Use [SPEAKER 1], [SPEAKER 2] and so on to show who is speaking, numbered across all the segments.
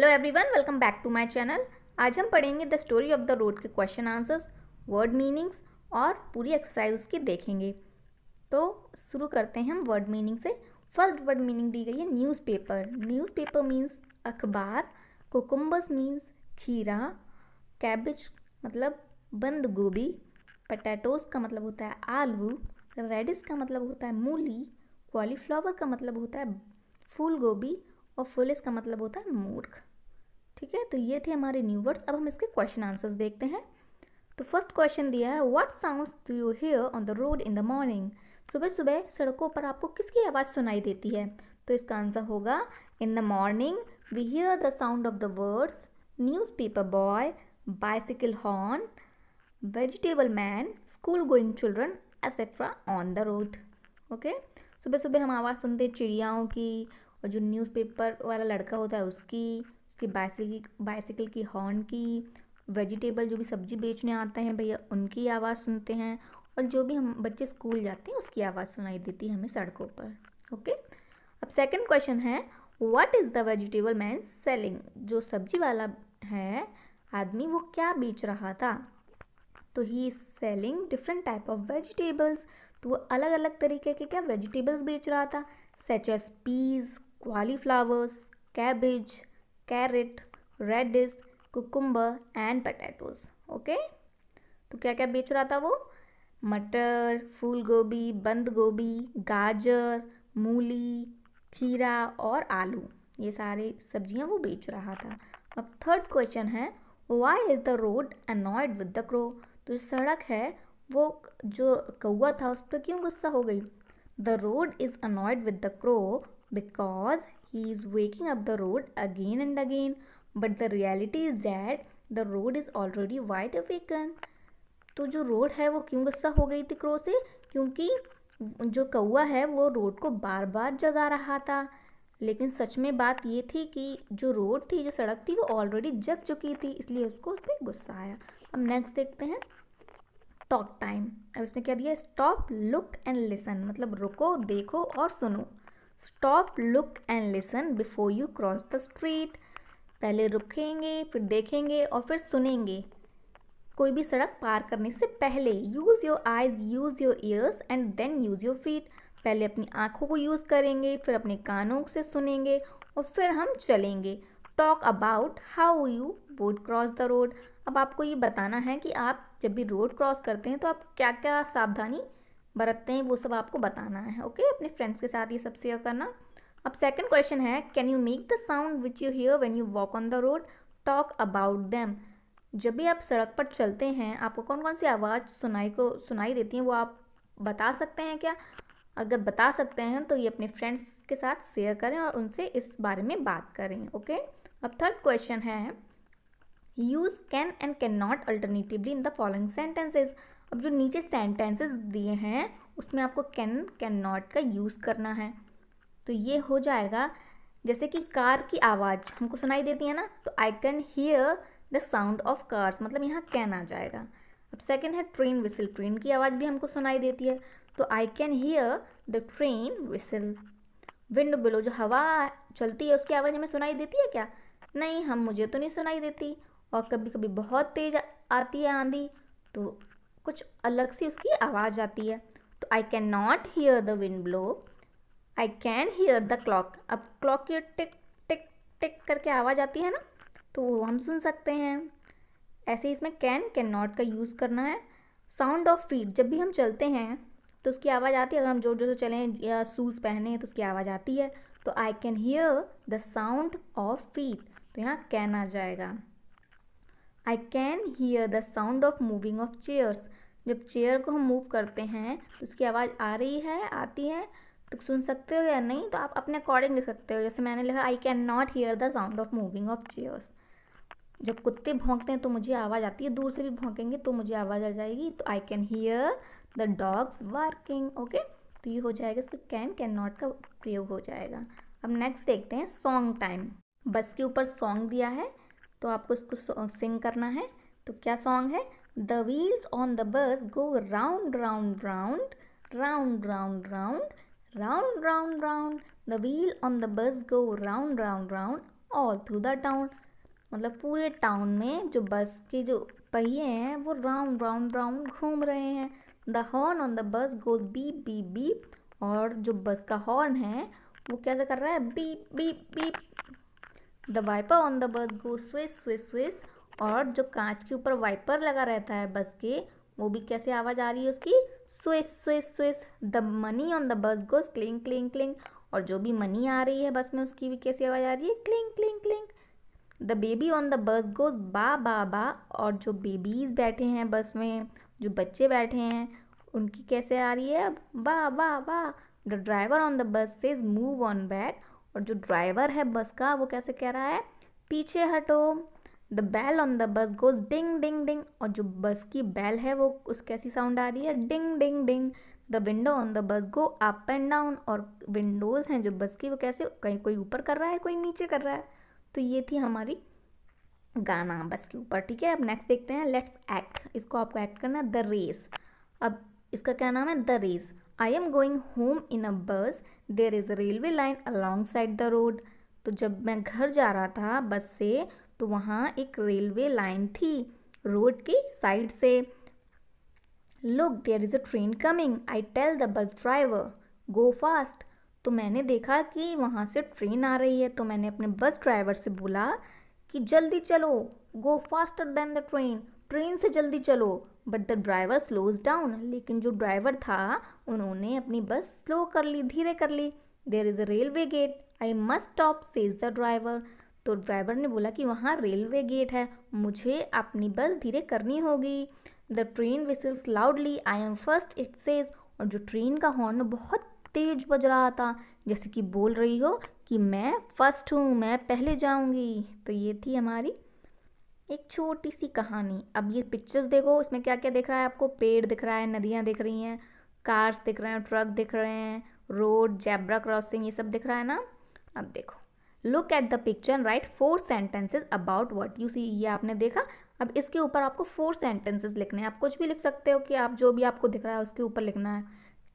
[SPEAKER 1] Hello everyone welcome back to my channel आज हम पढ़ेंगे the story of the road के क्वेश्चन आंसर्स वर्ड मीनिंग्स और पूरी एक्सरसाइज उसकी देखेंगे तो शुरू करते हैं हम वर्ड मीनिंग से फर्स्ट वर्ड मीनिंग दी गई है न्यूज़पेपर न्यूज़पेपर मीन्स अखबार कोकुम्बस मीन्स खीरा कैबिज मतलब बंद गोभी पटैटोस का मतलब होता है आलू रेडिस का मतलब होता है मूली कॉलीफ्लावर का मतलब होता है फूल गोभी और फुलिस का मतलब होता है मूर्ख ठीक है तो ये थे हमारे न्यू वर्ड्स अब हम इसके क्वेश्चन आंसर्स देखते हैं तो फर्स्ट क्वेश्चन दिया है what sound do you hear on the road in the morning सुबह सुबह सड़कों पर आपको किसकी आवाज़ सुनाई देती है तो इसका आंसर होगा in the morning we hear the sound of the words newspaper boy bicycle horn vegetable man school going children etcetera on the road okay सुबह सुबह हम आवाज़ सुनते हैं चिड़ियाओं की और जो न्यूज़पेपर वाला लड़का होता है उसकी उसके बाइसिकल बाइसिकल की हॉर्न की वेजिटेबल जो भी सब्ज़ी बेचने आते हैं भैया उनकी आवाज़ सुनते हैं और जो भी हम बच्चे स्कूल जाते हैं उसकी आवाज़ सुनाई देती है हमें सड़कों पर ओके अब सेकंड क्वेश्चन है what is the vegetable man selling जो सब्जी वाला है आदमी वो क्या बेच रहा था तो he is selling different type of vegetables तो वो अलग अलग तरीके के क्या वेजिटेबल्स बेच रहा था such as peas cauliflowers cabbage carrot radish cucumber and potatoes okay तो क्या क्या बेच रहा था वो मटर फूल गोभी बंद गोभी गाजर मूली खीरा और आलू ये सारे सब्जियां वो बेच रहा था अब थर्ड क्वेश्चन है why is the road annoyed with the crow तो सड़क है वो जो कौआ था उस पर क्यों गुस्सा हो गई the road is annoyed with the crow because he is waking up the road again and again but the reality is that the road is already wide awaken तो जो रोड है वो क्यों गुस्सा हो गई थी क्रो से क्योंकि जो कौआ है वो रोड को बार बार जगा रहा था लेकिन सच में बात ये थी कि जो रोड थी जो सड़क थी वो ऑलरेडी जग चुकी थी इसलिए उसको उस पर गुस्सा आया अब नेक्स्ट देखते हैं टॉक टाइम अब इसने क्या दिया स्टॉप लुक एंड लिसन मतलब रुको देखो और सुनो stop look and listen before you cross the street पहले रुकेंगे फिर देखेंगे और फिर सुनेंगे कोई भी सड़क पार करने से पहले use your eyes use your ears and then use your feet पहले अपनी आँखों को यूज़ करेंगे फिर अपने कानों से सुनेंगे और फिर हम चलेंगे talk about how you would cross the road अब आपको ये बताना है कि आप जब भी रोड क्रॉस करते हैं तो आप क्या क्या सावधानी बरतते हैं वो सब आपको बताना है ओके अपने फ्रेंड्स के साथ ये सब शेयर करना अब सेकंड क्वेश्चन है can you make the sound which you hear when you walk on the road talk about them जब भी आप सड़क पर चलते हैं आपको कौन कौन सी आवाज़ सुनाई को सुनाई देती हैं वो आप बता सकते हैं क्या अगर बता सकते हैं तो ये अपने फ्रेंड्स के साथ शेयर करें और उनसे इस बारे में बात करें ओके अब थर्ड क्वेश्चन है use can and can not alternatively in the following sentences अब जो नीचे सेंटेंसेस दिए हैं उसमें आपको कैन कैन नॉट का यूज़ करना है तो ये हो जाएगा जैसे कि कार की आवाज़ हमको सुनाई देती है ना तो I can hear the sound of cars मतलब यहाँ कैन आ जाएगा अब सेकेंड है ट्रेन विसल ट्रेन की आवाज़ भी हमको सुनाई देती है तो I can hear the train whistle window below जो हवा चलती है उसकी आवाज़ हमें सुनाई देती है क्या नहीं हम मुझे तो नहीं सुनाई देती और कभी कभी बहुत तेज़ आती है आंधी तो कुछ अलग सी उसकी आवाज़ आती है तो I can not hear the wind blow I can hear the clock अब क्लॉक की टिक टिक टिक करके आवाज़ आती है ना तो वो हम सुन सकते हैं ऐसे ही इसमें कैन कैन नॉट का यूज़ करना है साउंड ऑफ फीट जब भी हम चलते हैं तो उसकी आवाज़ आती है अगर हम जोर जोर से चलें या शूज़ पहने तो उसकी आवाज़ आती है तो I can hear the sound of feet तो यहाँ कैन आ जाएगा I can hear the sound of moving of chairs जब चेयर को हम मूव करते हैं तो उसकी आवाज़ आ रही है आती है तो सुन सकते हो या नहीं तो आप अपने अकॉर्डिंग लिख सकते हो जैसे मैंने लिखा I can not hear the sound of moving of chairs जब कुत्ते भोंकते हैं तो मुझे आवाज़ आती है दूर से भी भोंकेंगे तो मुझे आवाज़ आ जाएगी तो I can hear the dogs working okay तो ये हो जाएगा इसका कैन कैन नॉट का प्रयोग हो जाएगा अब नेक्स्ट देखते हैं सॉन्ग टाइम बस के ऊपर सॉन्ग दिया है तो आपको इसको सिंग करना है तो क्या सॉन्ग है the wheels on the bus go round round round round round round round round round the wheel on the bus go round round round all through the town मतलब पूरे टाउन में जो बस के जो पहिए हैं वो राउंड राउंड राउंड घूम रहे हैं the horn on the bus goes beep beep beep और जो बस का हॉर्न है वो कैसे कर रहा है beep beep beep the wiper on the bus go Swiss swish Swiss और जो कांच के ऊपर वाइपर लगा रहता है बस के वो भी कैसे आवाज़ आ रही है उसकी swish swish swish the money on the bus goes cling clink cling और जो भी मनी आ रही है बस में उसकी भी कैसी आवाज़ आ रही है clink clink clink the baby on the bus goes बा बा बा और जो बेबीज़ बैठे हैं बस में जो बच्चे बैठे हैं उनकी कैसे आ रही है अब वाह वाह वाह the driver on the bus says move on back और जो ड्राइवर है बस का वो कैसे कह रहा है पीछे हटो the bell on the bus goes ding ding ding और जो बस की बैल है वो उस कैसी साउंड आ रही है ding ding ding the window on the bus go up and down और विंडोज़ हैं जो बस की वो कैसे कहीं कोई ऊपर कर रहा है कोई नीचे कर रहा है तो ये थी हमारी गाना बस के ऊपर ठीक है अब नेक्स्ट देखते हैं लेट्स एक्ट इसको आपको एक्ट करना है द रेस अब इसका क्या नाम है the race I am going home in a bus there is railway line alongside the road तो जब मैं घर जा रहा था बस से तो वहाँ एक रेलवे लाइन थी रोड की साइड से look there is a train coming I tell the bus driver go fast तो मैंने देखा कि वहाँ से ट्रेन आ रही है तो मैंने अपने बस ड्राइवर से बोला कि जल्दी चलो go faster then the train train से जल्दी चलो but the driver slows down लेकिन जो ड्राइवर था उन्होंने अपनी बस स्लो कर ली धीरे कर ली there is a railway gate I must stop says the driver तो ड्राइवर ने बोला कि वहाँ रेलवे गेट है मुझे अपनी बस धीरे करनी होगी the train whistles loudly I am first it says और जो ट्रेन का हॉर्न बहुत तेज बज रहा था जैसे कि बोल रही हो कि मैं फर्स्ट हूँ मैं पहले जाऊँगी तो ये थी हमारी एक छोटी सी कहानी अब ये पिक्चर्स देखो इसमें क्या क्या दिख रहा है आपको पेड़ दिख रहा है नदियाँ दिख रही हैं कार्स दिख रहे हैं ट्रक दिख रहे हैं रोड जैब्रा क्रॉसिंग ये सब दिख रहा है ना अब देखो look at the picture right four sentences about what you see ये आपने देखा अब इसके ऊपर आपको फोर सेंटेंसेज लिखने हैं आप कुछ भी लिख सकते हो कि आप जो भी आपको दिख रहा है उसके ऊपर लिखना है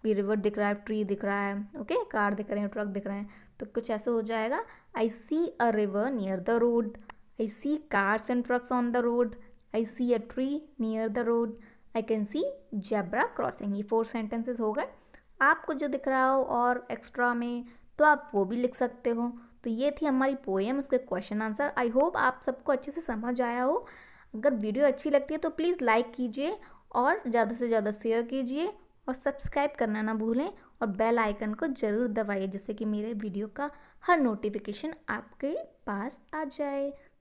[SPEAKER 1] भी रिवर दिख रहा है ट्री दिख रहा है ओके कार दिख रहे हैं ट्रक दिख रहे हैं तो कुछ ऐसे हो जाएगा I see a river near the road I see cars and trucks on the road. I see a tree near the road. I can see zebra crossing ये फोर सेंटेंसेस हो गए आपको जो दिख रहा हो और एक्स्ट्रा में तो आप वो भी लिख सकते हो तो ये थी हमारी पोएम उसके क्वेश्चन आंसर आई होप आप सबको अच्छे से समझ आया हो अगर वीडियो अच्छी लगती है तो प्लीज़ लाइक कीजिए और ज़्यादा से ज़्यादा शेयर कीजिए और सब्सक्राइब करना ना भूलें और बेल आइकन को ज़रूर दबाइए जिससे कि मेरे वीडियो का हर नोटिफिकेशन आपके पास आ जाए